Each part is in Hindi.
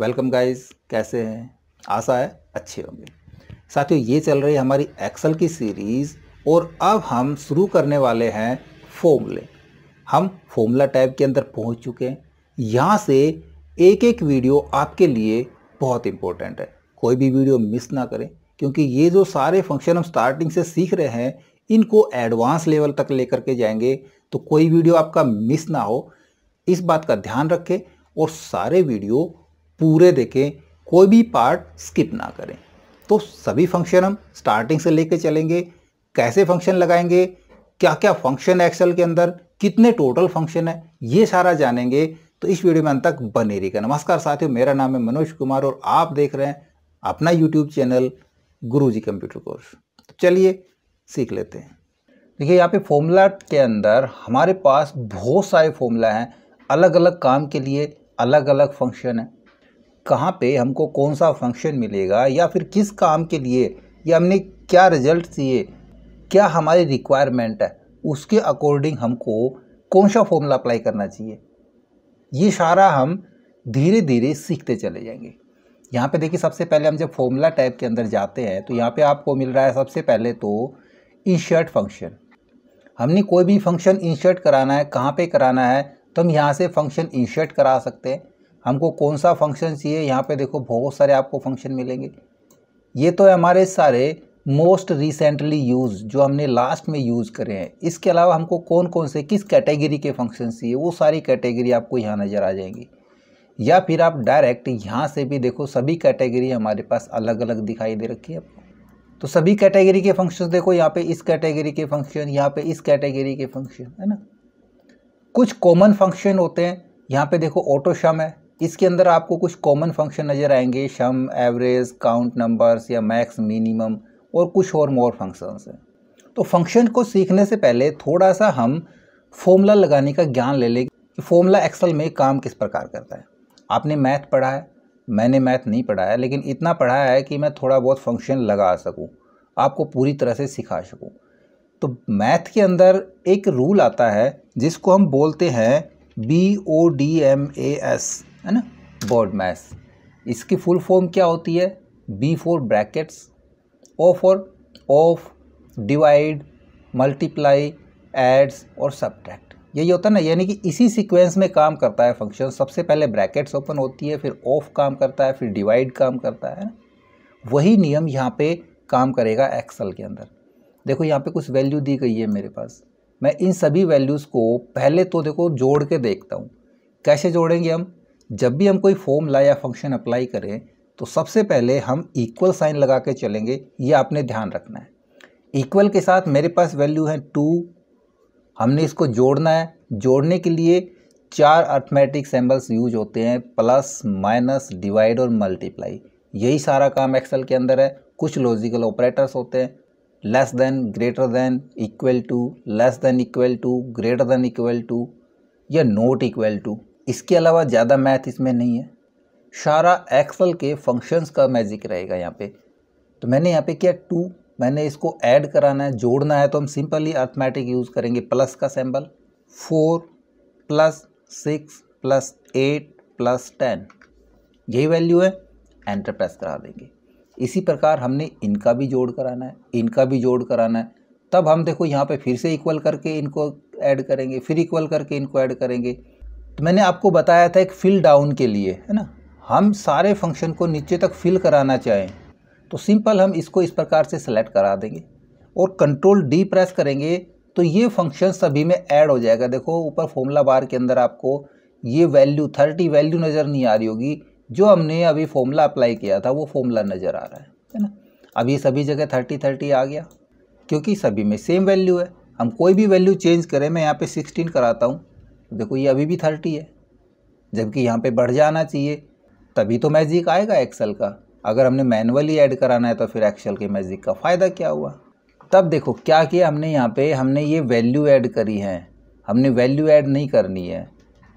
वेलकम गाइस कैसे हैं आशा है अच्छे होंगे साथियों ये चल रही है हमारी एक्सल की सीरीज़ और अब हम शुरू करने वाले हैं फॉर्मूले हम फॉर्मूला टैब के अंदर पहुंच चुके हैं यहाँ से एक एक वीडियो आपके लिए बहुत इम्पोर्टेंट है कोई भी वीडियो मिस ना करें क्योंकि ये जो सारे फंक्शन हम स्टार्टिंग से सीख रहे हैं इनको एडवांस लेवल तक लेकर के जाएंगे तो कोई वीडियो आपका मिस ना हो इस बात का ध्यान रखें और सारे वीडियो पूरे देखें कोई भी पार्ट स्किप ना करें तो सभी फंक्शन हम स्टार्टिंग से लेकर चलेंगे कैसे फंक्शन लगाएंगे क्या क्या फंक्शन है एक्सेल के अंदर कितने टोटल फंक्शन है ये सारा जानेंगे तो इस वीडियो में अंत तक बने रहिएगा नमस्कार साथियों मेरा नाम है मनोज कुमार और आप देख रहे हैं अपना यूट्यूब चैनल गुरु जी कंप्यूटर कोर्स तो चलिए सीख लेते हैं देखिए यहाँ पे फॉर्मूला के अंदर हमारे पास बहुत सारे फॉर्मूला हैं अलग अलग काम के लिए अलग अलग फंक्शन है कहाँ पे हमको कौन सा फंक्शन मिलेगा या फिर किस काम के लिए या हमने क्या रिजल्ट दिए क्या हमारी रिक्वायरमेंट है उसके अकॉर्डिंग हमको कौन सा फॉर्मूला अप्लाई करना चाहिए ये सारा हम धीरे धीरे सीखते चले जाएंगे यहाँ पे देखिए सबसे पहले हम जब फॉर्मूला टाइप के अंदर जाते हैं तो यहाँ पे आपको मिल रहा है सबसे पहले तो इंशर्ट फंक्शन हमने कोई भी फंक्शन इंशर्ट कराना है कहाँ पे कराना है तो हम यहाँ से फंक्शन इंशर्ट करा सकते हैं हमको कौन सा फंक्शन चाहिए यहाँ पे देखो बहुत सारे आपको फंक्शन मिलेंगे ये तो हमारे सारे मोस्ट रिसेंटली यूज जो हमने लास्ट में यूज़ करे हैं इसके अलावा हमको कौन कौन से किस कैटेगरी के फंक्शन चाहिए वो सारी कैटेगरी आपको यहाँ नज़र आ जाएंगी या फिर आप डायरेक्ट यहाँ से भी देखो सभी कैटेगरी हमारे पास अलग अलग दिखाई दे रखी है आपको तो सभी कैटेगरी के फंक्शन देखो यहाँ पे इस कैटेगरी के फंक्शन यहाँ पे इस कैटेगरी के फंक्शन है ना कुछ कॉमन फंक्शन होते हैं यहाँ पे देखो ऑटोशम है इसके अंदर आपको कुछ कॉमन फंक्शन नज़र आएंगे शम एवरेज काउंट नंबर्स या मैक्स मिनिमम और कुछ और मोर फंक्शंस हैं तो फंक्शन को सीखने से पहले थोड़ा सा हम फॉर्मूला लगाने का ज्ञान ले लें कि फॉर्मूला एक्सल में काम किस प्रकार करता है आपने मैथ पढ़ा है मैंने मैथ नहीं पढ़ाया लेकिन इतना पढ़ाया है कि मैं थोड़ा बहुत फंक्शन लगा सकूँ आपको पूरी तरह से सिखा सकूँ तो मैथ के अंदर एक रूल आता है जिसको हम बोलते हैं B O D M A S है ना बोर्ड मैस इसकी फुल फॉर्म क्या होती है B for brackets O for of divide multiply adds और सब्ट्रैक्ट यही होता है ना यानी कि इसी सीक्वेंस में काम करता है फंक्शन सबसे पहले ब्रैकेट्स ओपन होती है फिर ऑफ काम करता है फिर डिवाइड काम करता है वही नियम यहाँ पे काम करेगा एक्सल के अंदर देखो यहाँ पे कुछ वैल्यू दी गई है मेरे पास मैं इन सभी वैल्यूज़ को पहले तो देखो जोड़ के देखता हूँ कैसे जोड़ेंगे हम जब भी हम कोई फॉर्मूला या फंक्शन अप्लाई करें तो सबसे पहले हम इक्वल साइन लगा के चलेंगे ये आपने ध्यान रखना है इक्वल के साथ मेरे पास वैल्यू है टू हमने इसको जोड़ना है जोड़ने के लिए चार अर्थमेटिक सैम्बल्स यूज होते हैं प्लस माइनस डिवाइड और मल्टीप्लाई यही सारा काम एक्सेल के अंदर है कुछ लॉजिकल ऑपरेटर्स होते हैं less than greater than equal to less than equal to greater than equal to या नोट इक्वल टू इसके अलावा ज़्यादा मैथ इसमें नहीं है सारा एक्सल के फंक्शंस का मैजिक रहेगा यहाँ पे तो मैंने यहाँ पे किया टू मैंने इसको ऐड कराना है जोड़ना है तो हम सिंपली अर्थमेटिक यूज़ करेंगे प्लस का symbol four plus six plus eight plus ten यही वैल्यू है एंटर प्रेस करा देंगे इसी प्रकार हमने इनका भी जोड़ कराना है इनका भी जोड़ कराना है तब हम देखो यहाँ पे फिर से इक्वल करके इनको ऐड करेंगे फिर इक्वल करके इनको ऐड करेंगे तो मैंने आपको बताया था एक फिल डाउन के लिए है ना हम सारे फंक्शन को नीचे तक फिल कराना चाहें तो सिंपल हम इसको इस प्रकार से सेलेक्ट करा देंगे और कंट्रोल डी प्रेस करेंगे तो ये फंक्शन सभी में ऐड हो जाएगा देखो ऊपर फॉर्मूला बार के अंदर आपको ये वैल्यू थर्टी वैल्यू नज़र नहीं आ रही होगी जो हमने अभी फॉर्मूला अप्लाई किया था वो फॉर्मूला नज़र आ रहा है है ना अभी सभी जगह थर्टी थर्टी आ गया क्योंकि सभी में सेम वैल्यू है हम कोई भी वैल्यू चेंज करें मैं यहाँ पे सिक्सटीन कराता हूँ तो देखो ये अभी भी थर्टी है जबकि यहाँ पे बढ़ जाना चाहिए तभी तो मैजिक आएगा एक्सेल का अगर हमने मैनुअली ऐड कराना है तो फिर एक्सेल के मैजिक का फ़ायदा क्या हुआ तब देखो क्या किया हमने यहाँ पे हमने ये वैल्यू ऐड करी है हमने वैल्यू ऐड नहीं करनी है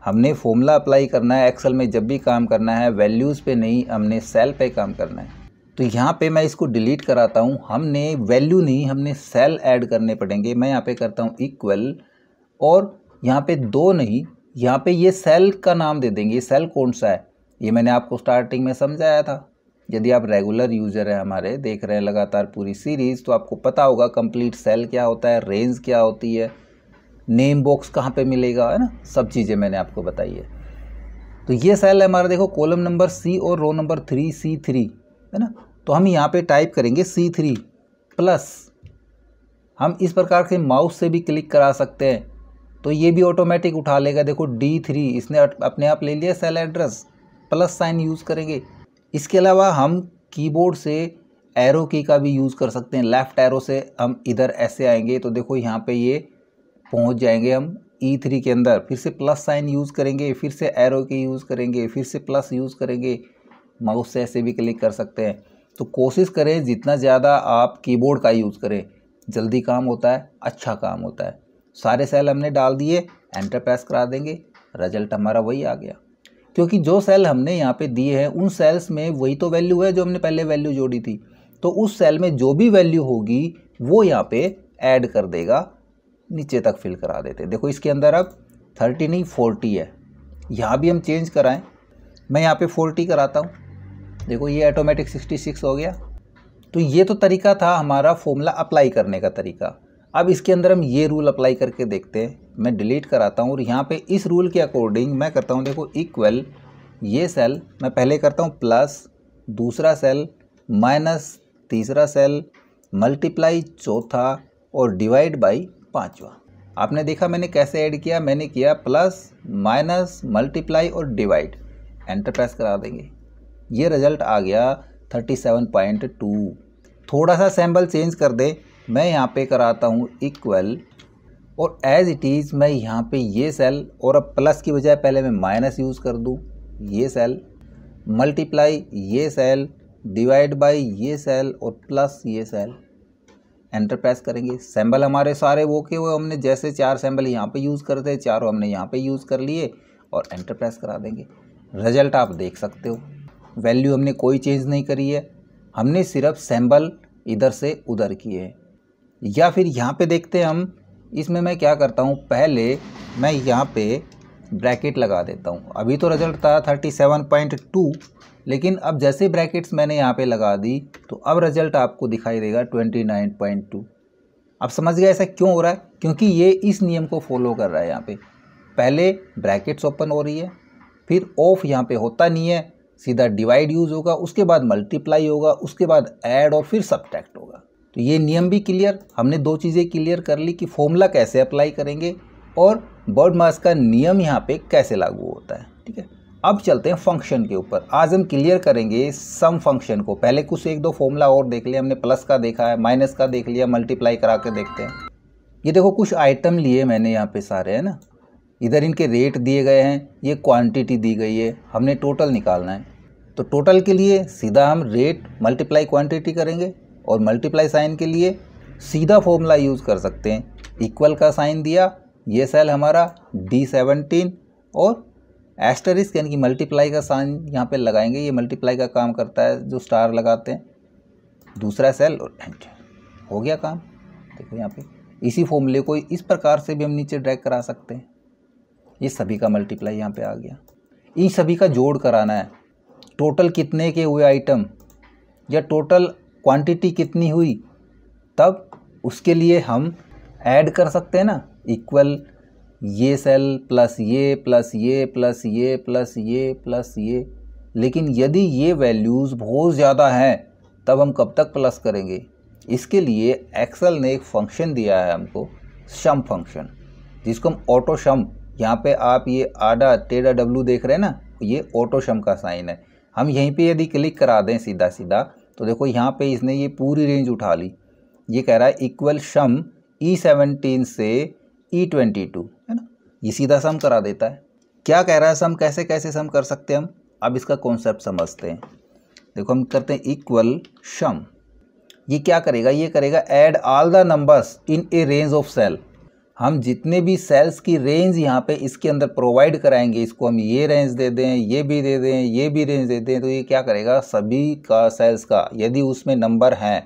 हमने फॉर्मूला अप्लाई करना है एक्सेल में जब भी काम करना है वैल्यूज़ पे नहीं हमने सेल पे काम करना है तो यहाँ पे मैं इसको डिलीट कराता हूँ हमने वैल्यू नहीं हमने सेल ऐड करने पड़ेंगे मैं यहाँ पे करता हूँ इक्वल और यहाँ पे दो नहीं यहाँ पे ये सेल का नाम दे देंगे ये सेल कौन सा है ये मैंने आपको स्टार्टिंग में समझाया था यदि आप रेगुलर यूज़र हैं हमारे देख रहे हैं लगातार पूरी सीरीज़ तो आपको पता होगा कंप्लीट सेल क्या होता है रेंज क्या होती है नेम बॉक्स कहाँ पे मिलेगा है ना सब चीज़ें मैंने आपको बताई है तो ये सेल है हमारा देखो कॉलम नंबर सी और row number three C three है ना तो हम यहाँ पे टाइप करेंगे सी थ्री प्लस हम इस प्रकार के माउस से भी क्लिक करा सकते हैं तो ये भी ऑटोमेटिक उठा लेगा देखो डी थ्री इसने अपने आप ले लिया cell address plus sign use करेंगे इसके अलावा हम कीबोर्ड से एरो की का भी यूज़ कर सकते हैं लेफ़्ट एरो से हम इधर ऐसे आएंगे तो देखो यहाँ पे ये पहुँच जाएंगे हम ई e थ्री के अंदर फिर से प्लस साइन यूज़ करेंगे फिर से एरो की यूज़ करेंगे फिर से प्लस यूज़ करेंगे माउस से ऐसे भी क्लिक कर सकते हैं तो कोशिश करें जितना ज़्यादा आप कीबोर्ड का यूज़ करें जल्दी काम होता है अच्छा काम होता है सारे सेल हमने डाल दिए एंटर प्रेस करा देंगे रिजल्ट हमारा वही आ गया क्योंकि जो सेल हमने यहाँ पे दिए हैं उन सेल्स में वही तो वैल्यू है जो हमने पहले वैल्यू जोड़ी थी तो उस सेल में जो भी वैल्यू होगी वो यहाँ पे ऐड कर देगा नीचे तक फिल करा देते देखो इसके अंदर अब थर्टी नहीं फोर्टी है यहाँ भी हम चेंज कराएं मैं यहाँ पे फोर्टी कराता हूँ देखो ये ऑटोमेटिक सिक्सटी सिक्स हो गया तो ये तो तरीका था हमारा फॉर्मूला अप्लाई करने का तरीका अब इसके अंदर हम ये रूल अप्लाई करके देखते हैं मैं डिलीट कराता हूँ और यहाँ पे इस रूल के अकॉर्डिंग मैं करता हूँ देखो इक्वल ये सेल मैं पहले करता हूँ प्लस दूसरा सेल माइनस तीसरा सेल मल्टीप्लाई चौथा और डिवाइड बाई पाँचवा आपने देखा मैंने कैसे ऐड किया मैंने किया प्लस माइनस मल्टीप्लाई और डिवाइड एंटर प्रेस करा देंगे ये रिजल्ट आ गया टू थोड़ा सा सैम्पल चेंज कर दें मैं यहाँ पे कराता हूँ इक्वल और एज इट इज़ मैं यहाँ पे ये सेल और अब प्लस की बजाय पहले मैं माइनस यूज़ कर दूँ ये सेल मल्टीप्लाई ये सेल डिवाइड बाय ये सेल और प्लस ये सेल एंटर प्रेस करेंगे सैम्बल हमारे सारे वो के वो हमने जैसे चार सैम्बल यहाँ पे यूज़ करते थे चारों हमने यहाँ पे यूज़ कर लिए और एंटर प्रेस करा देंगे रिजल्ट आप देख सकते हो वैल्यू हमने कोई चेंज नहीं करी है हमने सिर्फ सैम्बल इधर से उधर किए हैं या फिर यहाँ पे देखते हैं हम इसमें मैं क्या करता हूँ पहले मैं यहाँ पे ब्रैकेट लगा देता हूँ अभी तो रिजल्ट था थर्टी सेवन पॉइंट टू लेकिन अब जैसे ब्रैकेट्स मैंने यहाँ पे लगा दी तो अब रिजल्ट आपको दिखाई देगा ट्वेंटी नाइन पॉइंट टू अब समझ गए ऐसा क्यों हो रहा है क्योंकि ये इस नियम को फॉलो कर रहा है यहाँ पर पहले ब्रैकेट्स ओपन हो रही है फिर ऑफ यहाँ पर होता नहीं है सीधा डिवाइड यूज़ होगा उसके बाद मल्टीप्लाई होगा उसके बाद ऐड और फिर सब्ट्रैक्ट होगा तो ये नियम भी क्लियर हमने दो चीज़ें क्लियर कर ली कि फॉर्मूला कैसे अप्लाई करेंगे और बर्ड मास का नियम यहाँ पे कैसे लागू होता है ठीक है अब चलते हैं फंक्शन के ऊपर आज हम क्लियर करेंगे सम फंक्शन को पहले कुछ एक दो फॉर्मूला और देख लिया हमने प्लस का देखा है माइनस का देख लिया मल्टीप्लाई करा के देखते हैं ये देखो कुछ आइटम लिए मैंने यहाँ पे सारे है ना इधर इनके रेट दिए गए हैं ये क्वांटिटी दी गई है हमने टोटल निकालना है तो टोटल के लिए सीधा हम रेट मल्टीप्लाई क्वांटिटी करेंगे और मल्टीप्लाई साइन के लिए सीधा फॉर्मूला यूज़ कर सकते हैं इक्वल का साइन दिया ये सेल हमारा डी सेवनटीन और एस्टरिस्क यानी कि मल्टीप्लाई का साइन यहाँ पे लगाएंगे ये मल्टीप्लाई का काम करता है जो स्टार लगाते हैं दूसरा सेल और एंटर हो गया काम देखो यहाँ पे इसी फॉर्मूले को इस प्रकार से भी हम नीचे ड्रैग करा सकते हैं ये सभी का मल्टीप्लाई यहाँ पे आ गया इन सभी का जोड़ कराना है टोटल कितने के हुए आइटम या टोटल क्वांटिटी कितनी हुई तब उसके लिए हम ऐड कर सकते हैं ना इक्वल ये सेल प्लस ये प्लस ये प्लस ये प्लस ये प्लस ये लेकिन यदि ये वैल्यूज़ बहुत ज़्यादा हैं तब हम कब तक प्लस करेंगे इसके लिए एक्सेल ने एक फंक्शन दिया है हमको शम फंक्शन जिसको हम ऑटो शम यहाँ पे आप ये आडा टेढ़ा डब्लू देख रहे हैं ना ये ऑटो शम का साइन है हम यहीं पे यदि क्लिक करा दें सीधा सीधा तो देखो यहाँ पे इसने ये पूरी रेंज उठा ली ये कह रहा है इक्वल सम ई सेवनटीन से ई ट्वेंटी टू है ना ये सीधा सम करा देता है क्या कह रहा है सम कैसे कैसे सम कर सकते हैं हम अब इसका कॉन्सेप्ट समझते हैं देखो हम करते हैं इक्वल सम ये क्या करेगा ये करेगा add all the numbers in a range of cell हम जितने भी सेल्स की रेंज यहाँ पे इसके अंदर प्रोवाइड कराएंगे इसको हम ये रेंज दे दें ये भी दे दें ये भी रेंज दे दें तो ये क्या करेगा सभी का सेल्स का यदि उसमें नंबर हैं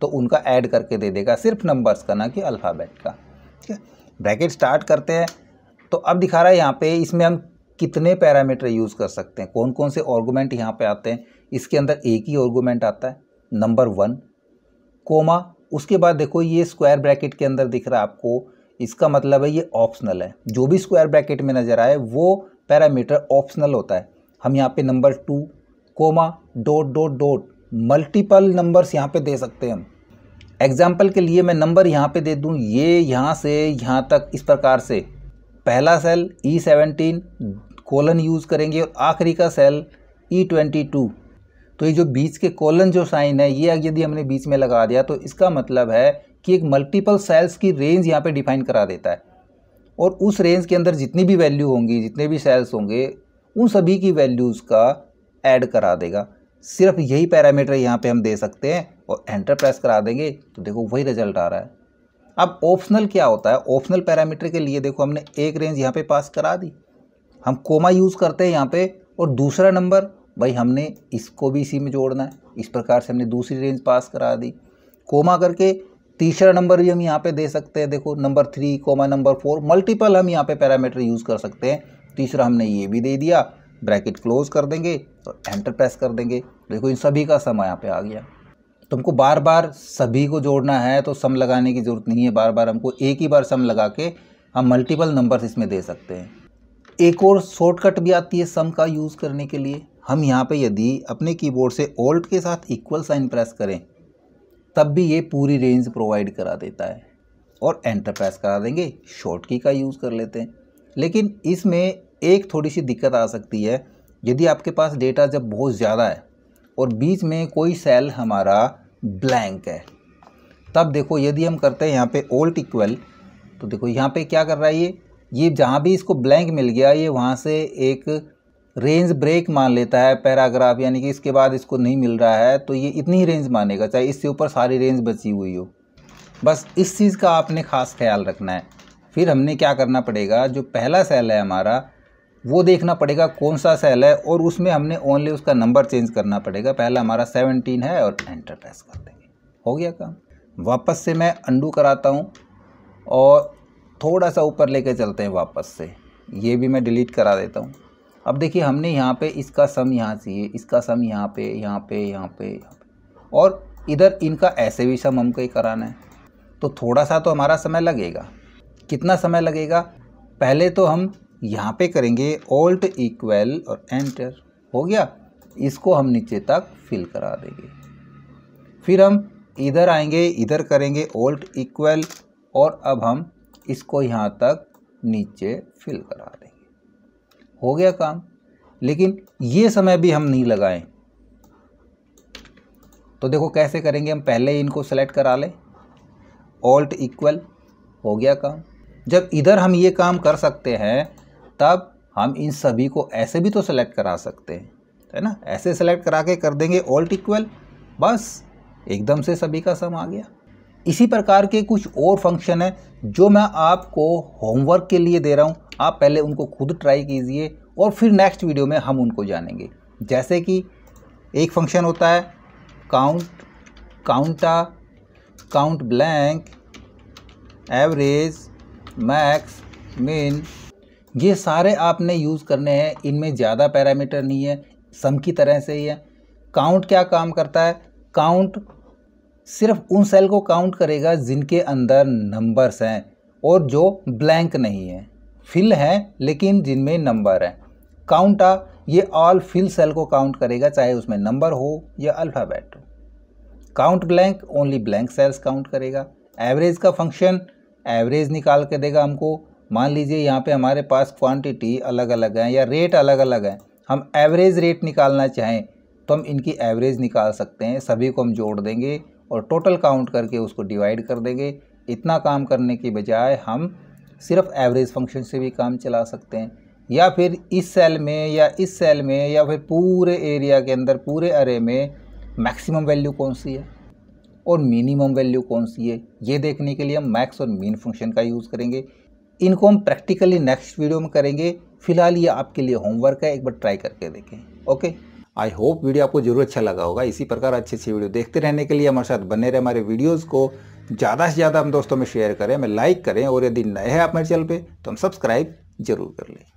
तो उनका ऐड करके दे देगा सिर्फ नंबर्स का ना कि अल्फ़ाबेट का ठीक है ब्रैकेट स्टार्ट करते हैं तो अब दिखा रहा है यहाँ पर इसमें हम कितने पैरामीटर यूज़ कर सकते हैं कौन कौन से ऑर्गूमेंट यहाँ पर आते हैं इसके अंदर एक ही ऑर्गूमेंट आता है नंबर वन कोमा उसके बाद देखो ये स्क्वायर ब्रैकेट के अंदर दिख रहा है आपको इसका मतलब है ये ऑप्शनल है जो भी स्क्वायर ब्रैकेट में नज़र आए वो पैरामीटर ऑप्शनल होता है हम यहाँ पे number two comma dot dot dot multiple numbers यहाँ पे दे सकते हैं हम एग्जाम्पल के लिए मैं नंबर यहाँ पे दे दूँ ये यहाँ से यहाँ तक इस प्रकार से पहला cell E seventeen colon use करेंगे और आखिरी का सेल ई ट्वेंटी टू तो ये जो बीच के कोलन जो साइन है ये यदि हमने बीच में लगा दिया तो इसका मतलब है कि एक मल्टीपल सेल्स की रेंज यहाँ पे डिफाइन करा देता है और उस रेंज के अंदर जितनी भी वैल्यू होंगी जितने भी सेल्स होंगे उन सभी की वैल्यूज़ का ऐड करा देगा सिर्फ यही पैरामीटर यहाँ पे हम दे सकते हैं और एंटर प्रेस करा देंगे तो देखो वही रिजल्ट आ रहा है अब ऑप्शनल क्या होता है ऑप्शनल पैरामीटर के लिए देखो हमने एक रेंज यहाँ पर पास करा दी हम कोमा यूज़ करते हैं यहाँ पर और दूसरा नंबर भाई हमने इसको भी इसी में जोड़ना है इस प्रकार से हमने दूसरी रेंज पास करा दी कोमा करके तीसरा नंबर भी हम यहाँ पे दे सकते हैं देखो number three comma number four multiple हम यहाँ पे पैरामीटर यूज़ कर सकते हैं तीसरा हमने ये भी दे दिया ब्रैकेट क्लोज कर देंगे और एंटर प्रेस कर देंगे देखो इन सभी का सम यहाँ पे आ गया तुमको बार बार सभी को जोड़ना है तो सम लगाने की ज़रूरत नहीं है बार बार हमको एक ही बार सम लगा के हम मल्टीपल नंबर्स इसमें दे सकते हैं एक और शॉर्टकट भी आती है सम का यूज़ करने के लिए हम यहाँ पे यदि अपने कीबोर्ड से ओल्ट के साथ इक्वल साइन प्रेस करें तब भी ये पूरी रेंज प्रोवाइड करा देता है और एंटर प्रेस करा देंगे शॉर्ट की का यूज़ कर लेते हैं लेकिन इसमें एक थोड़ी सी दिक्कत आ सकती है यदि आपके पास डेटा जब बहुत ज़्यादा है और बीच में कोई सेल हमारा ब्लैंक है तब देखो यदि हम करते हैं यहाँ पे ओल्ट इक्वल तो देखो यहाँ पे क्या कर रहा है ये ये जहाँ भी इसको ब्लैंक मिल गया ये वहाँ से एक रेंज ब्रेक मान लेता है पैराग्राफ यानी कि इसके बाद इसको नहीं मिल रहा है तो ये इतनी ही रेंज मानेगा चाहे इससे ऊपर सारी रेंज बची हुई हो बस इस चीज़ का आपने ख़ास ख्याल रखना है फिर हमने क्या करना पड़ेगा जो पहला सेल है हमारा वो देखना पड़ेगा कौन सा सेल है और उसमें हमने ओनली उसका नंबर चेंज करना पड़ेगा पहला हमारा सेवनटीन है और एंटर प्रेस कर देंगे हो गया काम वापस से मैं अंडू कराता हूँ और थोड़ा सा ऊपर लेके चलते हैं वापस से ये भी मैं डिलीट करा देता हूँ अब देखिए हमने यहाँ पे इसका सम यहाँ से है इसका सम यहाँ पे यहाँ पे यहाँ पे यहाँ पे और इधर इनका ऐसे भी सम हमको ही कराना है तो थोड़ा सा तो हमारा समय लगेगा कितना समय लगेगा पहले तो हम यहाँ पे करेंगे ओल्ट इक्वल और एंटर हो गया इसको हम नीचे तक फिल करा देंगे फिर हम इधर आएंगे इधर करेंगे ओल्ट इक्वल और अब हम इसको यहाँ तक नीचे फिल करा देंगे हो गया काम लेकिन ये समय भी हम नहीं लगाएं तो देखो कैसे करेंगे हम पहले इनको सेलेक्ट करा लें ऑल्ट इक्वल हो गया काम जब इधर हम ये काम कर सकते हैं तब हम इन सभी को ऐसे भी तो सेलेक्ट करा सकते हैं है ना ऐसे सेलेक्ट करा के कर देंगे ऑल्ट इक्वल बस एकदम से सभी का सम आ गया इसी प्रकार के कुछ और फंक्शन हैं जो मैं आपको होमवर्क के लिए दे रहा हूँ आप पहले उनको खुद ट्राई कीजिए और फिर नेक्स्ट वीडियो में हम उनको जानेंगे जैसे कि एक फंक्शन होता है count counta count blank average max min ये सारे आपने यूज़ करने हैं इनमें ज़्यादा पैरामीटर नहीं है सम की तरह से ही है काउंट क्या काम करता है काउंट सिर्फ उन सेल को काउंट करेगा जिनके अंदर नंबर्स हैं और जो ब्लैंक नहीं है फिल हैं लेकिन जिनमें नंबर है काउंट आ ये ऑल फिल सेल को काउंट करेगा चाहे उसमें नंबर हो या अल्फ़ाबेट हो count blank only blank cells count करेगा एवरेज का फंक्शन एवरेज निकाल के देगा हमको मान लीजिए यहाँ पे हमारे पास क्वांटिटी अलग अलग है या रेट अलग अलग है हम एवरेज रेट निकालना चाहें तो हम इनकी एवरेज निकाल सकते हैं सभी को हम जोड़ देंगे और टोटल काउंट करके उसको डिवाइड कर देंगे इतना काम करने के बजाय हम सिर्फ एवरेज फंक्शन से भी काम चला सकते हैं या फिर इस सेल में या इस सेल में या फिर पूरे एरिया के अंदर पूरे अरे में मैक्सिमम वैल्यू कौन सी है और मिनिमम वैल्यू कौन सी है ये देखने के लिए हम मैक्स और मीन फंक्शन का यूज़ करेंगे इनको हम प्रैक्टिकली नेक्स्ट वीडियो में करेंगे फिलहाल ये आपके लिए होमवर्क है एक बार ट्राई करके देखें ओके आई होप वीडियो आपको जरूर अच्छा लगा होगा इसी प्रकार अच्छी अच्छी वीडियो देखते रहने के लिए हमारे साथ बने रहे हमारे वीडियोज़ को ज़्यादा से ज़्यादा हम दोस्तों में शेयर करें हमें लाइक करें और यदि नए हैं आप मेरे चैनल पर तो हम सब्सक्राइब जरूर कर लें